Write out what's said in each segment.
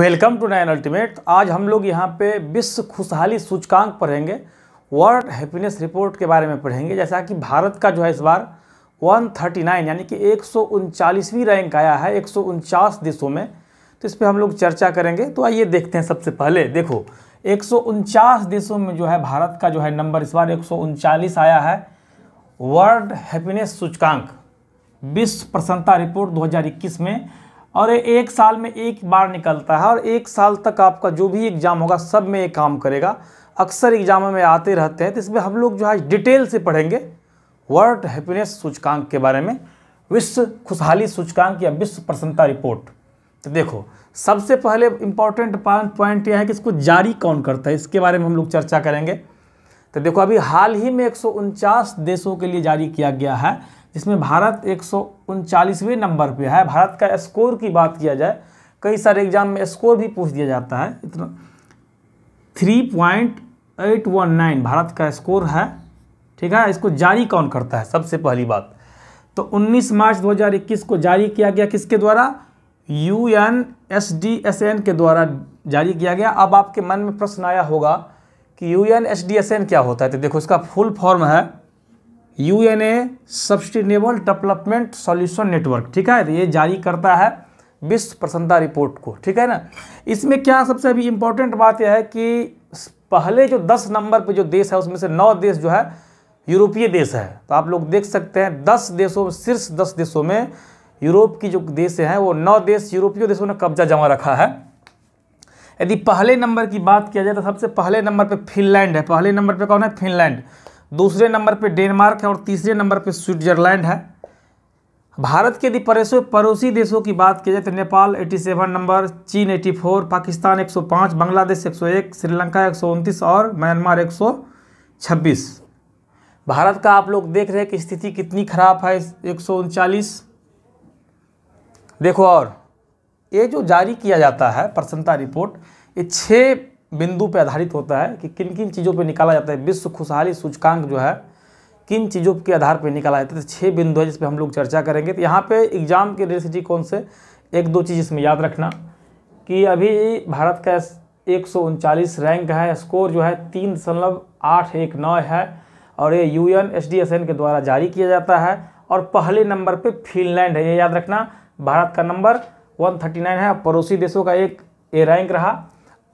welcome to nine ultimate आज हम लोग यहाँ पे विश्व खुशहाली सूचकांक पढ़ेंगे वर्ल्ड हैप्पीनेस रिपोर्ट के बारे में पढ़ेंगे जैसा कि भारत का जो है इस बार 139 यानी कि एक रैंक आया है एक देशों में तो इस पर हम लोग चर्चा करेंगे तो आइए देखते हैं सबसे पहले देखो एक देशों में जो है भारत का जो है नंबर इस बार एक आया है वर्ल्ड हैप्पीनेस सूचकांक विश्व प्रसन्नता रिपोर्ट दो में और एक साल में एक बार निकलता है और एक साल तक आपका जो भी एग्ज़ाम होगा सब में ये काम करेगा अक्सर एग्जाम में आते रहते हैं तो इसमें हम लोग जो है डिटेल से पढ़ेंगे वर्ल्ड हैप्पीनेस सूचकांक के बारे में विश्व खुशहाली सूचकांक या विश्व प्रसन्नता रिपोर्ट तो देखो सबसे पहले इम्पॉर्टेंट पॉइंट यह है कि इसको जारी कौन करता है इसके बारे में हम लोग चर्चा करेंगे तो देखो अभी हाल ही में एक देशों के लिए जारी किया गया है जिसमें भारत एक नंबर पे है भारत का स्कोर की बात किया जाए कई सारे एग्जाम में स्कोर भी पूछ दिया जाता है इतना three point eight one nine Bharat का स्कोर है ठीक है इसको जारी कौन करता है सबसे पहली बात तो 19 मार्च 2021 को जारी किया गया किसके द्वारा U N S D S N के द्वारा जारी किया गया अब आपके मन में प्रश्न आया होगा कि U N S D S N क्या होता है तो देखो इसका फुल फॉर्म है U N A sustainable development solution network ठीक है तो ये जारी करता है विश्व प्रसन्नता रिपोर्ट को ठीक है ना इसमें क्या सबसे अभी इम्पोर्टेंट बात यह है कि पहले जो दस नंबर पर जो देश है उसमें से नौ देश जो है यूरोपीय देश है तो आप लोग देख सकते हैं दस देशों शीर्ष दस देशों में यूरोप की जो देश हैं वो नौ देश यूरोपीय देशों ने कब्जा जमा रखा है यदि पहले नंबर की बात किया जाए तो सबसे पहले नंबर पर फिनलैंड है पहले नंबर पर कौन है फिनलैंड दूसरे नंबर पे डेनमार्क है और तीसरे नंबर पे स्विट्जरलैंड है भारत के यदि पड़ोसी पड़ोसी देशों की बात की जाए तो नेपाल 87 नंबर चीन 84 पाकिस्तान 105 बांग्लादेश 101 श्रीलंका एक और म्यांमार 126 भारत का आप लोग देख रहे हैं कि स्थिति कितनी खराब है एक देखो और ये जो जारी किया जाता है प्रसन्नता रिपोर्ट ये छः बिंदु पर आधारित होता है कि किन किन चीज़ों पर निकाला जाता है विश्व खुशहाली सूचकांक जो है किन चीज़ों के आधार पर निकाला जाता है तो छः बिंदु है जिस पर हम लोग चर्चा करेंगे तो यहाँ पे एग्ज़ाम के जी कौन से एक दो चीज़ इसमें याद रखना कि अभी भारत का एक रैंक है स्कोर जो है तीन दशमलव आठ एक नौ है और ये U N S D S N के द्वारा जारी किया जाता है और पहले नंबर पे फिनलैंड है ये याद रखना भारत का नंबर वन है पड़ोसी देशों का एक ए रैंक रहा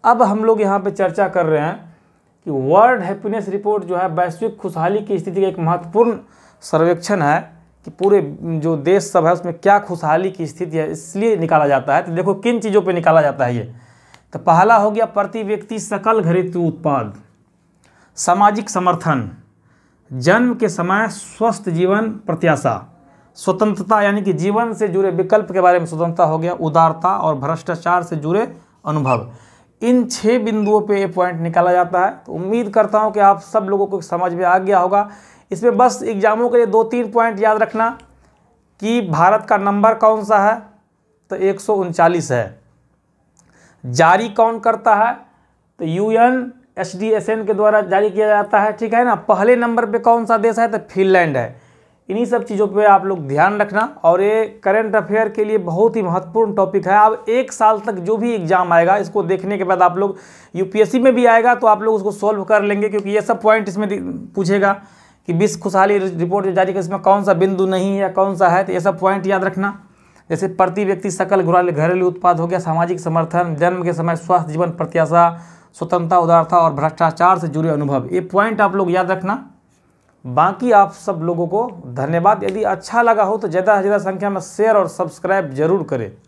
अब हम लोग यहाँ पे चर्चा कर रहे हैं कि वर्ल्ड हैप्पीनेस रिपोर्ट जो है वैश्विक खुशहाली की स्थिति का एक महत्वपूर्ण सर्वेक्षण है कि पूरे जो देश सब है उसमें क्या खुशहाली की स्थिति है इसलिए निकाला जाता है तो देखो किन चीज़ों पे निकाला जाता है ये तो पहला हो गया प्रति व्यक्ति सकल घरेलू उत्पाद सामाजिक समर्थन जन्म के समय स्वस्थ जीवन प्रत्याशा स्वतंत्रता यानी कि जीवन से जुड़े विकल्प के बारे में स्वतंत्रता हो गया उदारता और भ्रष्टाचार से जुड़े अनुभव इन छः बिंदुओं पे ये पॉइंट निकाला जाता है तो उम्मीद करता हूँ कि आप सब लोगों को समझ में आ गया होगा इसमें बस एग्ज़ामों के लिए दो तीन पॉइंट याद रखना कि भारत का नंबर कौन सा है तो एक है जारी कौन करता है तो U N D S N के द्वारा जारी किया जाता है ठीक है ना पहले नंबर पे कौन सा देश है तो फिनलैंड है इन्हीं सब चीज़ों पे आप लोग ध्यान रखना और ये करंट अफेयर के लिए बहुत ही महत्वपूर्ण टॉपिक है अब एक साल तक जो भी एग्ज़ाम आएगा इसको देखने के बाद आप लोग यूपीएससी में भी आएगा तो आप लोग उसको सॉल्व कर लेंगे क्योंकि ये सब पॉइंट इसमें पूछेगा कि बीस खुशहाली रिपोर्ट जो जारी कर इसमें कौन सा बिंदु नहीं है कौन सा है तो ये सब पॉइंट याद रखना जैसे प्रति व्यक्ति सकल घरेलू उत्पाद हो गया सामाजिक समर्थन जन्म के समय स्वास्थ्य जीवन प्रत्याशा स्वतंत्रता उदारता और भ्रष्टाचार से जुड़े अनुभव ये पॉइंट आप लोग याद रखना बाकी आप सब लोगों को धन्यवाद यदि अच्छा लगा हो तो ज़्यादा से ज़्यादा संख्या में शेयर और सब्सक्राइब जरूर करें